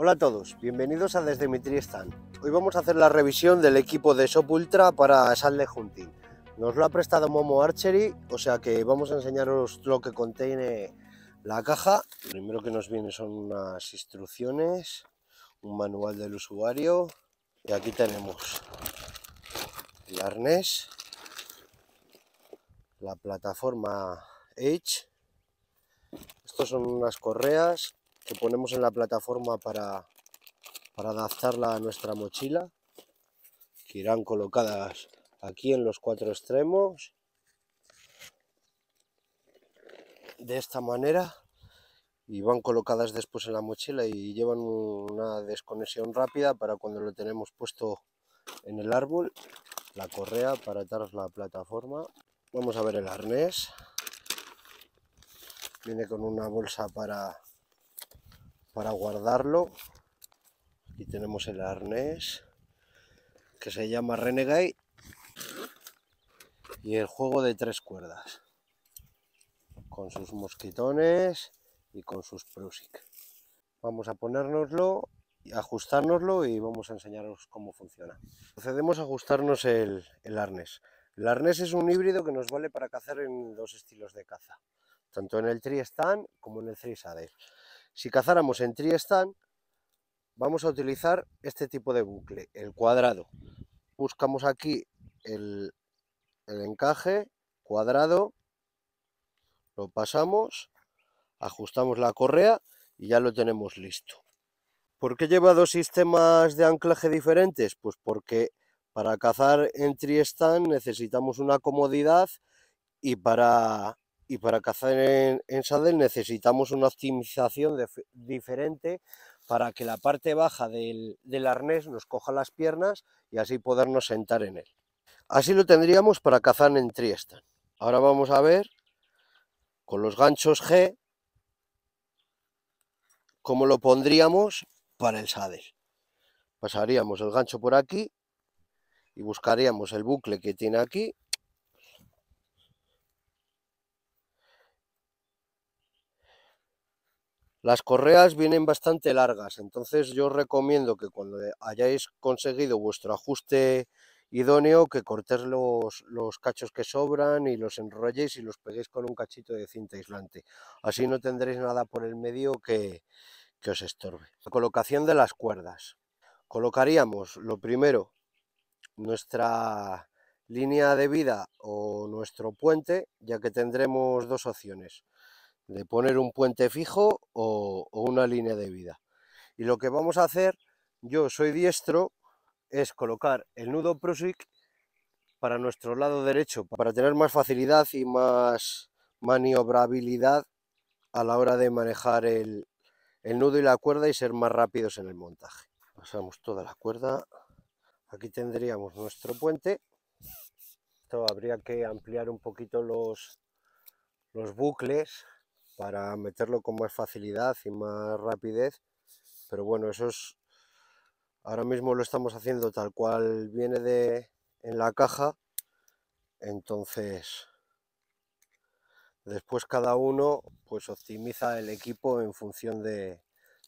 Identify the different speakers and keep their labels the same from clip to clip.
Speaker 1: Hola a todos, bienvenidos a Desde mi Hoy vamos a hacer la revisión del equipo de Shop Ultra para salle Hunting. Nos lo ha prestado Momo Archery, o sea que vamos a enseñaros lo que contiene la caja. Lo primero que nos viene son unas instrucciones, un manual del usuario y aquí tenemos el arnés, la plataforma Edge, estos son unas correas que ponemos en la plataforma para, adaptarla a nuestra mochila, que irán colocadas aquí en los cuatro extremos, de esta manera, y van colocadas después en la mochila y llevan una desconexión rápida para cuando lo tenemos puesto en el árbol, la correa para atar la plataforma. Vamos a ver el arnés. Viene con una bolsa para para guardarlo. Aquí tenemos el arnés que se llama Renegade y el juego de tres cuerdas con sus mosquitones y con sus Prusik. Vamos a ponérnoslo, ajustarnoslo y vamos a enseñaros cómo funciona. Procedemos a ajustarnos el, arnés. El arnés es un híbrido que nos vale para cazar en dos estilos de caza, tanto en el Tree Stand como en el Tree si cazáramos en triestán, vamos a utilizar este tipo de bucle, el cuadrado. Buscamos aquí el, encaje cuadrado, lo pasamos, ajustamos la correa y ya lo tenemos listo. ¿Por qué lleva dos sistemas de anclaje diferentes? Pues porque para cazar en triestán necesitamos una comodidad y para y para cazar en, en necesitamos una optimización diferente para que la parte baja del, arnés nos coja las piernas y así podernos sentar en él. Así lo tendríamos para cazar en triestan. Ahora vamos a ver con los ganchos G cómo lo pondríamos para el sadel. Pasaríamos el gancho por aquí y buscaríamos el bucle que tiene aquí Las correas vienen bastante largas, entonces yo recomiendo que cuando hayáis conseguido vuestro ajuste idóneo, que cortéis los, cachos que sobran y los enrolléis y los peguéis con un cachito de cinta aislante. Así no tendréis nada por el medio que, que os estorbe. La colocación de las cuerdas. Colocaríamos lo primero nuestra línea de vida o nuestro puente, ya que tendremos dos opciones de poner un puente fijo o, una línea de vida. Y lo que vamos a hacer, yo soy diestro, es colocar el nudo Prusik para nuestro lado derecho, para tener más facilidad y más maniobrabilidad a la hora de manejar el, nudo y la cuerda y ser más rápidos en el montaje. Pasamos toda la cuerda, aquí tendríamos nuestro puente, esto habría que ampliar un poquito los, los bucles para meterlo con más facilidad y más rapidez. Pero bueno, eso es... Ahora mismo lo estamos haciendo tal cual viene de, en la caja. Entonces, después cada uno pues optimiza el equipo en función de,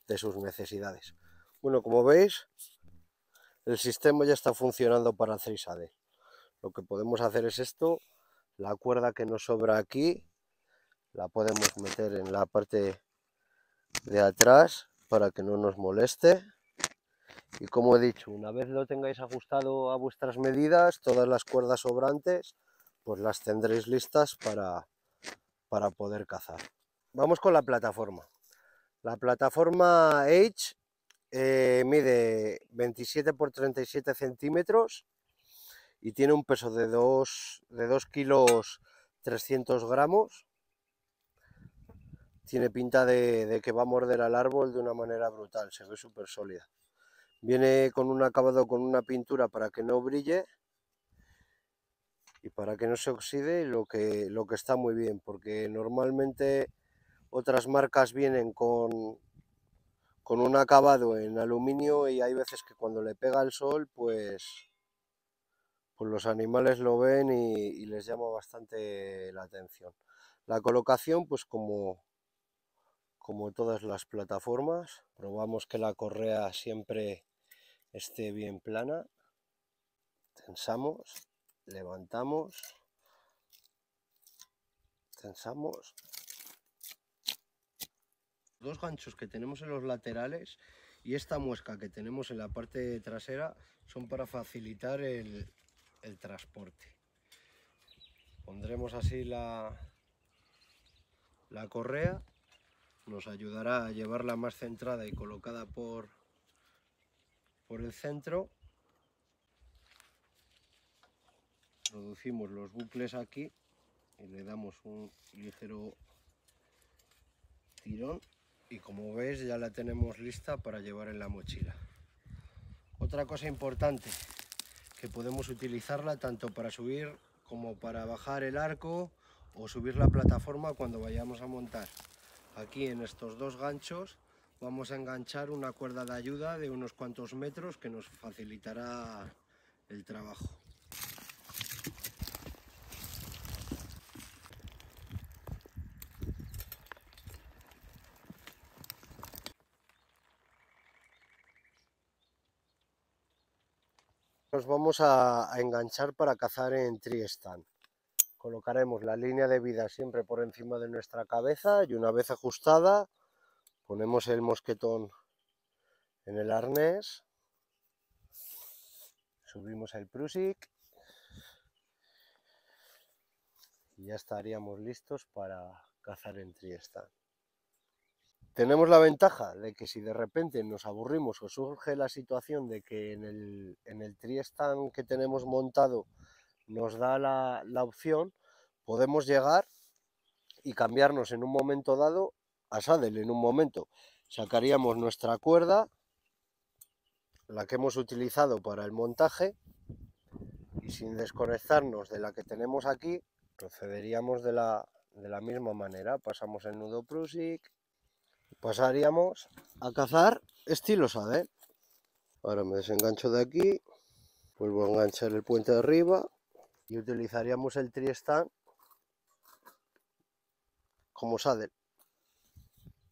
Speaker 1: de sus necesidades. Bueno, como veis, el sistema ya está funcionando para 3AD. Lo que podemos hacer es esto, la cuerda que nos sobra aquí la podemos meter en la parte de atrás para que no nos moleste y como he dicho una vez lo tengáis ajustado a vuestras medidas todas las cuerdas sobrantes pues las tendréis listas para para poder cazar vamos con la plataforma la plataforma H eh, mide 27 por 37 centímetros y tiene un peso de 2 de 2 kilos 300 gramos tiene pinta de, que va a morder al árbol de una manera brutal, se ve súper sólida. Viene con un acabado con una pintura para que no brille y para que no se oxide, lo que, lo que está muy bien, porque normalmente otras marcas vienen con, con un acabado en aluminio y hay veces que cuando le pega el sol, pues, pues los animales lo ven y les llama bastante la atención. La colocación, pues como, como todas las plataformas. Probamos que la correa siempre esté bien plana. Tensamos, levantamos, tensamos. Dos ganchos que tenemos en los laterales y esta muesca que tenemos en la parte trasera son para facilitar el, transporte. Pondremos así la, la correa nos ayudará a llevarla más centrada y colocada por, por el centro. Producimos los bucles aquí y le damos un ligero tirón y como veis ya la tenemos lista para llevar en la mochila. Otra cosa importante, que podemos utilizarla tanto para subir como para bajar el arco o subir la plataforma cuando vayamos a montar. Aquí en estos dos ganchos vamos a enganchar una cuerda de ayuda de unos cuantos metros que nos facilitará el trabajo. Nos vamos a, enganchar para cazar en triestan. Colocaremos la línea de vida siempre por encima de nuestra cabeza y una vez ajustada ponemos el mosquetón en el arnés, subimos el Prusik y ya estaríamos listos para cazar en triestán Tenemos la ventaja de que si de repente nos aburrimos o surge la situación de que en el, en el que tenemos montado nos da la, opción, podemos llegar y cambiarnos en un momento dado a saddle en un momento. Sacaríamos nuestra cuerda, la que hemos utilizado para el montaje, y sin desconectarnos de la que tenemos aquí, procederíamos de la, misma manera. Pasamos el nudo Prusik, pasaríamos a cazar estilo saddle. Ahora me desengancho de aquí, vuelvo a enganchar el puente de arriba, y utilizaríamos el triestán como saddle,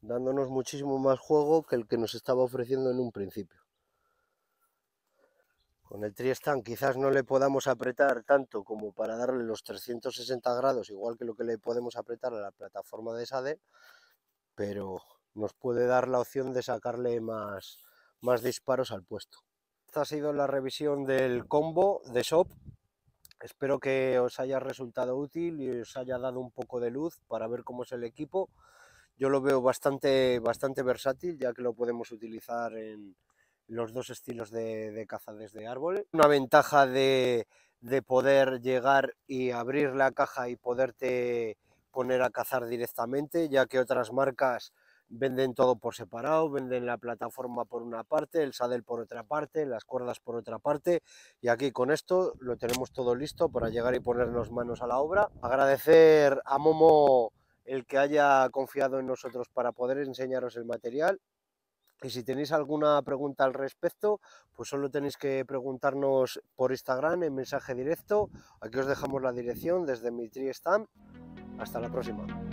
Speaker 1: dándonos muchísimo más juego que el que nos estaba ofreciendo en un principio. Con el triestán quizás no le podamos apretar tanto como para darle los 360 grados, igual que lo que le podemos apretar a la plataforma de Sade, pero nos puede dar la opción de sacarle más, más disparos al puesto. Esta ha sido la revisión del combo de SOP Espero que os haya resultado útil y os haya dado un poco de luz para ver cómo es el equipo. Yo lo veo bastante, bastante versátil, ya que lo podemos utilizar en los dos estilos de, de caza desde árboles. Una ventaja de, de poder llegar y abrir la caja y poderte poner a cazar directamente, ya que otras marcas venden todo por separado, venden la plataforma por una parte, el sadel por otra parte, las cuerdas por otra parte y aquí con esto lo tenemos todo listo para llegar y ponernos manos a la obra. Agradecer a Momo el que haya confiado en nosotros para poder enseñaros el material y si tenéis alguna pregunta al respecto, pues solo tenéis que preguntarnos por Instagram en mensaje directo. Aquí os dejamos la dirección desde mi Stamp. Hasta la próxima.